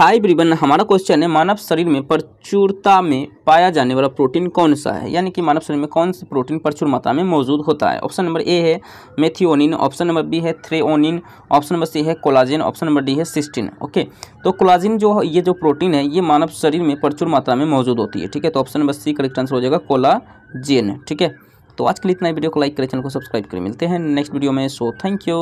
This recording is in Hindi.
हाई ब्रिबन हमारा क्वेश्चन है मानव शरीर में प्रचुरता में पाया जाने वाला प्रोटीन कौन सा है यानी कि मानव शरीर में कौन सा प्रोटीन प्रचुर मात्रा में मौजूद होता है ऑप्शन नंबर ए है मेथियोनिन ऑप्शन नंबर बी है थ्रेओनिन ऑप्शन नंबर सी है कोलाजिन ऑप्शन नंबर डी है सिस्टिन ओके तो कोलाजिन जो ये जो प्रोटीन है ये मानव शरीर में प्रचुर मात्रा में मौजूद होती है ठीक है तो option number C correct answer हो जाएगा कोलाजेन ठीक है तो आज के लिए इतना वीडियो को लाइक करें चैनल को सब्सक्राइब करें मिलते हैं नेक्स्ट वीडियो में सो थैंक यू